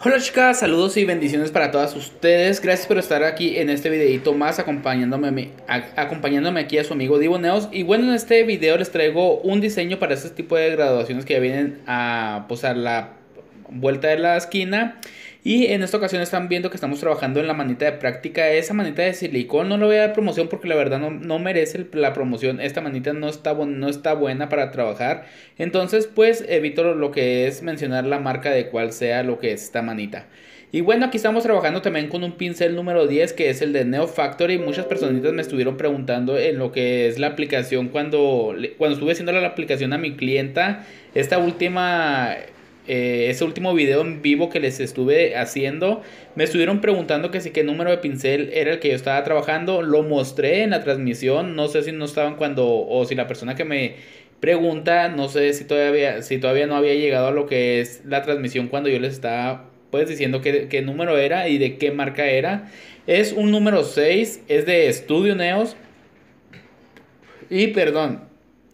Hola chicas, saludos y bendiciones para todas ustedes. Gracias por estar aquí en este videito más acompañándome, acompañándome aquí a su amigo Divo Y bueno, en este video les traigo un diseño para este tipo de graduaciones que ya vienen a, pues, a la vuelta de la esquina. Y en esta ocasión están viendo que estamos trabajando en la manita de práctica. Esa manita de silicón no lo voy a dar promoción porque la verdad no, merece la promoción. Esta manita no está, no está buena para trabajar. Entonces pues evito lo que es mencionar la marca de cuál sea lo que es esta manita. Y bueno, aquí estamos trabajando también con un pincel número 10 que es el de Neo Factory. Muchas personitas me estuvieron preguntando en lo que es la aplicación cuando, cuando estuve haciendo la aplicación a mi clienta. Esta última eh, ese último video en vivo que les estuve haciendo, me estuvieron preguntando que si qué número de pincel era el que yo estaba trabajando. Lo mostré en la transmisión, no sé si no estaban cuando o si la persona que me pregunta, no sé si todavía, si todavía no había llegado a lo que es la transmisión cuando yo les estaba pues diciendo qué, qué número era y de qué marca era. Es un número 6, es de Studio Neos. Y perdón,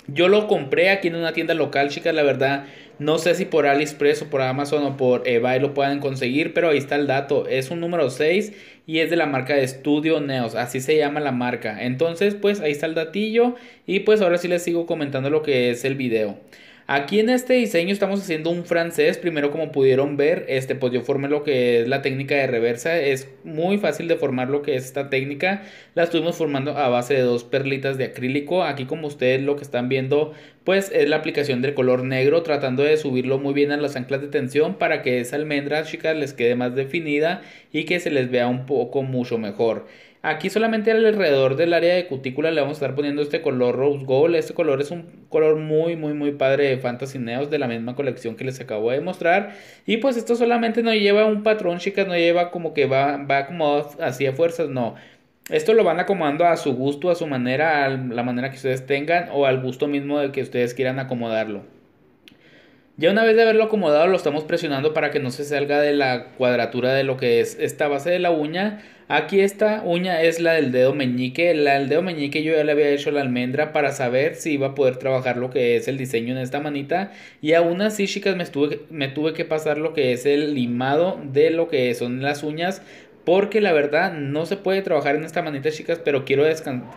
yo lo compré aquí en una tienda local, chicas, la verdad. No sé si por AliExpress o por Amazon o por eBay lo pueden conseguir, pero ahí está el dato. Es un número 6 y es de la marca de Studio Neos, así se llama la marca. Entonces, pues ahí está el datillo y pues ahora sí les sigo comentando lo que es el video. Aquí en este diseño estamos haciendo un francés, primero como pudieron ver, este pues yo formé lo que es la técnica de reversa, es muy fácil de formar lo que es esta técnica, la estuvimos formando a base de dos perlitas de acrílico, aquí como ustedes lo que están viendo pues es la aplicación del color negro tratando de subirlo muy bien a las anclas de tensión para que esa almendra chicas les quede más definida y que se les vea un poco mucho mejor. Aquí solamente alrededor del área de cutícula le vamos a estar poniendo este color rose gold. Este color es un color muy, muy, muy padre de Fantasy Neos de la misma colección que les acabo de mostrar. Y pues esto solamente no lleva un patrón, chicas, no lleva como que va, va como así a fuerzas, no. Esto lo van acomodando a su gusto, a su manera, a la manera que ustedes tengan o al gusto mismo de que ustedes quieran acomodarlo. Ya una vez de haberlo acomodado lo estamos presionando para que no se salga de la cuadratura de lo que es esta base de la uña Aquí esta uña es la del dedo meñique. La del dedo meñique yo ya le había hecho la almendra para saber si iba a poder trabajar lo que es el diseño en esta manita. Y aún así, chicas, me, me tuve que pasar lo que es el limado de lo que son las uñas. Porque la verdad no se puede trabajar en esta manita, chicas. Pero quiero,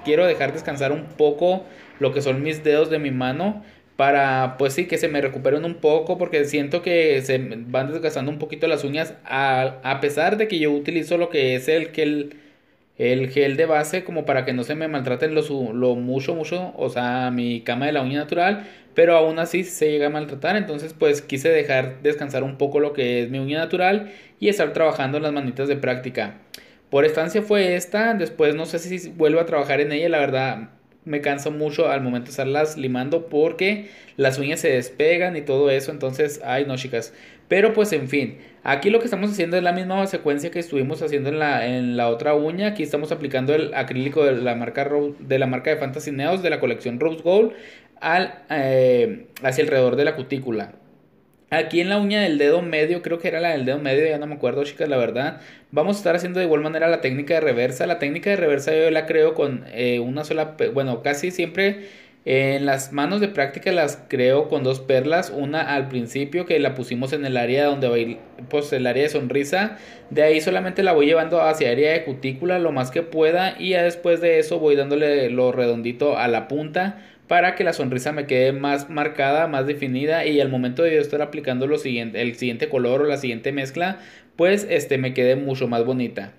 quiero dejar descansar un poco lo que son mis dedos de mi mano para, pues sí, que se me recuperen un poco, porque siento que se van desgastando un poquito las uñas, a, pesar de que yo utilizo lo que es el gel, el gel de base, como para que no se me maltraten lo, lo mucho, mucho, o sea, mi cama de la uña natural, pero aún así se llega a maltratar, entonces pues quise dejar descansar un poco lo que es mi uña natural y estar trabajando en las manitas de práctica. Por estancia fue esta, después no sé si vuelvo a trabajar en ella, la verdad me canso mucho al momento de estarlas limando porque las uñas se despegan y todo eso. Entonces, ay no chicas. Pero pues en fin, aquí lo que estamos haciendo es la misma secuencia que estuvimos haciendo en la, en la otra uña. Aquí estamos aplicando el acrílico de la marca, de, la marca de Fantasy Neos de la colección Rose Gold al, eh, hacia alrededor de la cutícula. Aquí en la uña del dedo medio, creo que era la del dedo medio, ya no me acuerdo, chicas, la verdad. Vamos a estar haciendo de igual manera la técnica de reversa. La técnica de reversa yo la creo con eh, una sola, bueno, casi siempre eh, en las manos de práctica las creo con dos perlas. Una al principio que la pusimos en el área donde ir pues el área de sonrisa. De ahí solamente la voy llevando hacia área de cutícula lo más que pueda y ya después de eso voy dándole lo redondito a la punta para que la sonrisa me quede más marcada, más definida y al momento de yo estar aplicando el siguiente color o la siguiente mezcla, pues este me quede mucho más bonita.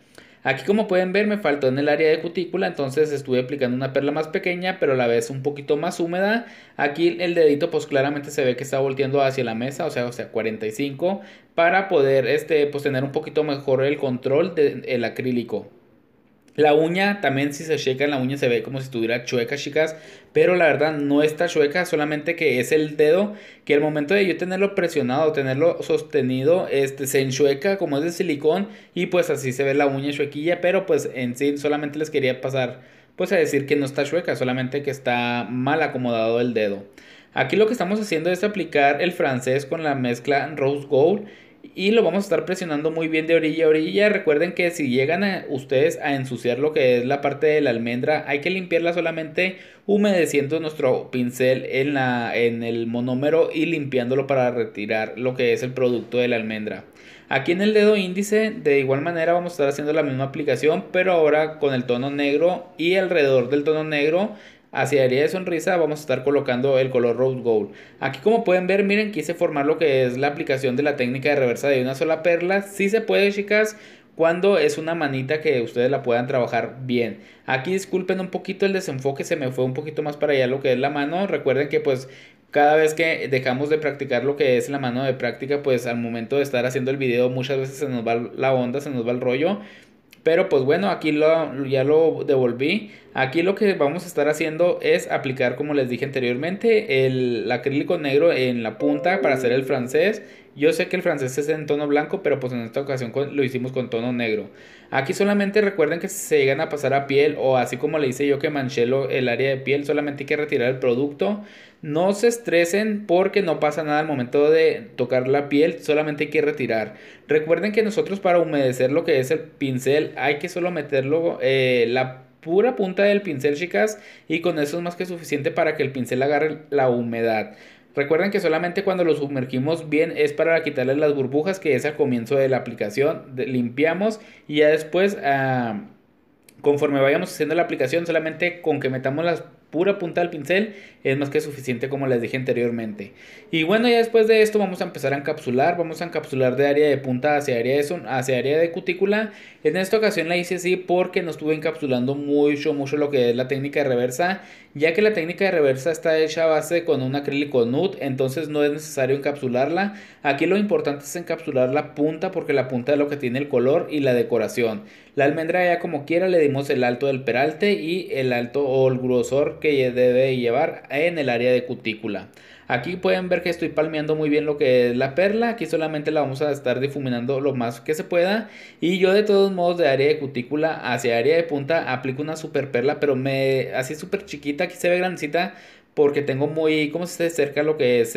Aquí como pueden ver me faltó en el área de cutícula, entonces estuve aplicando una perla más pequeña, pero a la vez un poquito más húmeda. Aquí el dedito pues claramente se ve que está volteando hacia la mesa, o sea, o sea 45, para poder este, pues, tener un poquito mejor el control del acrílico. La uña, también si se checa en la uña se ve como si estuviera chueca, chicas. Pero la verdad no está chueca, solamente que es el dedo que al momento de yo tenerlo presionado, tenerlo sostenido, este, se enchueca como es de silicón y pues así se ve la uña chuequilla. Pero pues en sí solamente les quería pasar pues a decir que no está chueca, solamente que está mal acomodado el dedo. Aquí lo que estamos haciendo es aplicar el francés con la mezcla Rose Gold y lo vamos a estar presionando muy bien de orilla a orilla. Recuerden que si llegan a ustedes a ensuciar lo que es la parte de la almendra, hay que limpiarla solamente humedeciendo nuestro pincel en, la, en el monómero y limpiándolo para retirar lo que es el producto de la almendra. Aquí en el dedo índice de igual manera vamos a estar haciendo la misma aplicación pero ahora con el tono negro y alrededor del tono negro Hacia el área de sonrisa vamos a estar colocando el color Rose Gold. Aquí como pueden ver, miren, quise formar lo que es la aplicación de la técnica de reversa de una sola perla. Sí se puede, chicas, cuando es una manita que ustedes la puedan trabajar bien. Aquí disculpen un poquito el desenfoque, se me fue un poquito más para allá lo que es la mano. Recuerden que pues cada vez que dejamos de practicar lo que es la mano de práctica, pues al momento de estar haciendo el video muchas veces se nos va la onda, se nos va el rollo. Pero pues bueno, aquí lo, ya lo devolví. Aquí lo que vamos a estar haciendo es aplicar, como les dije anteriormente, el acrílico negro en la punta para hacer el francés. Yo sé que el francés es en tono blanco, pero pues en esta ocasión lo hicimos con tono negro. Aquí solamente recuerden que si se llegan a pasar a piel o así como le hice yo que manchelo el área de piel, solamente hay que retirar el producto. No se estresen porque no pasa nada al momento de tocar la piel, solamente hay que retirar. Recuerden que nosotros para humedecer lo que es el pincel hay que solo meterlo eh, la pura punta del pincel, chicas, y con eso es más que suficiente para que el pincel agarre la humedad. Recuerden que solamente cuando lo sumergimos bien es para quitarle las burbujas que es al comienzo de la aplicación, limpiamos y ya después ah, conforme vayamos haciendo la aplicación solamente con que metamos la pura punta del pincel es más que suficiente como les dije anteriormente. Y bueno, ya después de esto vamos a empezar a encapsular, vamos a encapsular de área de punta hacia área de, área de cutícula. En esta ocasión la hice así porque no estuve encapsulando mucho, mucho lo que es la técnica de reversa, ya que la técnica de reversa está hecha a base con un acrílico nude entonces no es necesario encapsularla. Aquí lo importante es encapsular la punta porque la punta es lo que tiene el color y la decoración. La almendra ya como quiera le dimos el alto del peralte y el alto o el grosor que debe llevar en el área de cutícula. Aquí pueden ver que estoy palmeando muy bien lo que es la perla. Aquí solamente la vamos a estar difuminando lo más que se pueda. Y yo de todos modos de área de cutícula hacia área de punta aplico una super perla. Pero me así súper chiquita. Aquí se ve grandecita porque tengo muy, como se cerca lo que es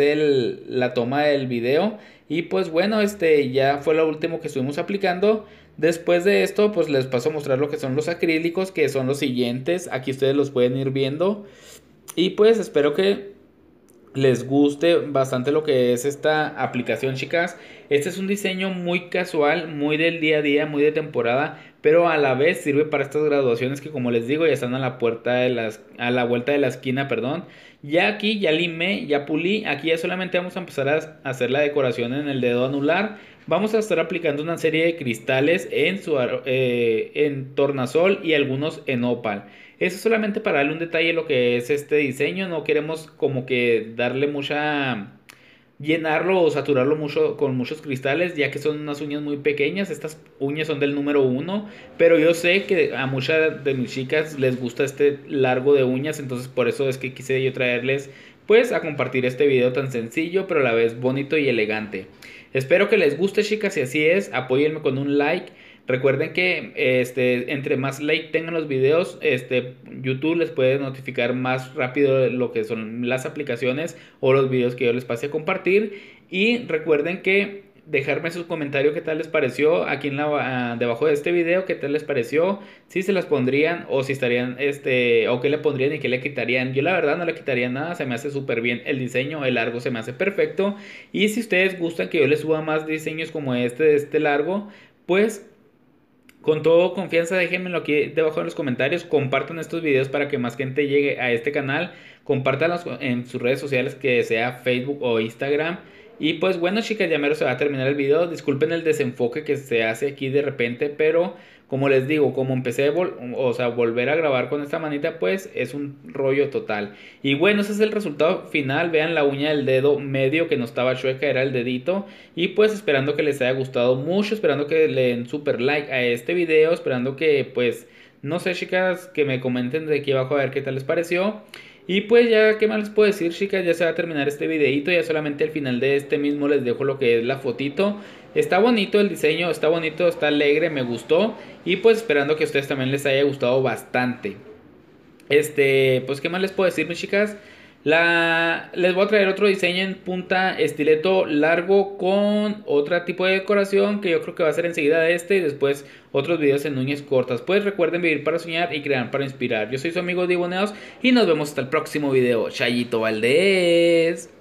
la toma del video. Y pues bueno, este ya fue lo último que estuvimos aplicando. Después de esto, pues les paso a mostrar lo que son los acrílicos, que son los siguientes. Aquí ustedes los pueden ir viendo. Y pues espero que les guste bastante lo que es esta aplicación, chicas. Este es un diseño muy casual, muy del día a día, muy de temporada, pero a la vez sirve para estas graduaciones que como les digo ya están a la puerta de las a la vuelta de la esquina, perdón. Ya aquí ya limé, ya pulí, aquí ya solamente vamos a empezar a hacer la decoración en el dedo anular vamos a estar aplicando una serie de cristales en, su, eh, en tornasol y algunos en opal. Eso solamente para darle un detalle a lo que es este diseño. No queremos como que darle mucha... Llenarlo o saturarlo mucho con muchos cristales, ya que son unas uñas muy pequeñas. Estas uñas son del número uno, pero yo sé que a muchas de mis chicas les gusta este largo de uñas, entonces por eso es que quise yo traerles pues a compartir este video tan sencillo, pero a la vez bonito y elegante. Espero que les guste, chicas. Si así es, apóyenme con un like. Recuerden que este, entre más like tengan los videos, este, YouTube les puede notificar más rápido lo que son las aplicaciones o los videos que yo les pase a compartir. Y recuerden que dejarme sus comentarios qué tal les pareció aquí en la, ah, debajo de este video, qué tal les pareció, si se las pondrían o si estarían, este, o qué le pondrían y qué le quitarían. Yo la verdad no le quitaría nada, se me hace súper bien el diseño, el largo se me hace perfecto. Y si ustedes gustan que yo les suba más diseños como este de este largo, pues con todo confianza, déjenmelo aquí debajo en los comentarios. Compartan estos videos para que más gente llegue a este canal. Compartanlos en sus redes sociales, que sea Facebook o Instagram. Y pues bueno, chicas, ya mero se va a terminar el video. Disculpen el desenfoque que se hace aquí de repente, pero como les digo, como empecé o sea, volver a grabar con esta manita, pues es un rollo total. Y bueno, ese es el resultado final. Vean la uña del dedo medio que no estaba chueca, era el dedito. Y pues esperando que les haya gustado mucho, esperando que le den super like a este video, esperando que pues, no sé chicas, que me comenten de aquí abajo a ver qué tal les pareció. Y pues ya, ¿qué más les puedo decir, chicas? Ya se va a terminar este videito. Ya solamente al final de este mismo les dejo lo que es la fotito. Está bonito el diseño, está bonito, está alegre, me gustó. Y pues esperando que a ustedes también les haya gustado bastante. Este, pues, ¿qué más les puedo decir, mis chicas? La, les voy a traer otro diseño en punta estileto largo con otro tipo de decoración que yo creo que va a ser enseguida este y después otros videos en uñas cortas. Pues recuerden vivir para soñar y crear para inspirar. Yo soy su amigo Diboneos y nos vemos hasta el próximo video. Chayito Valdés.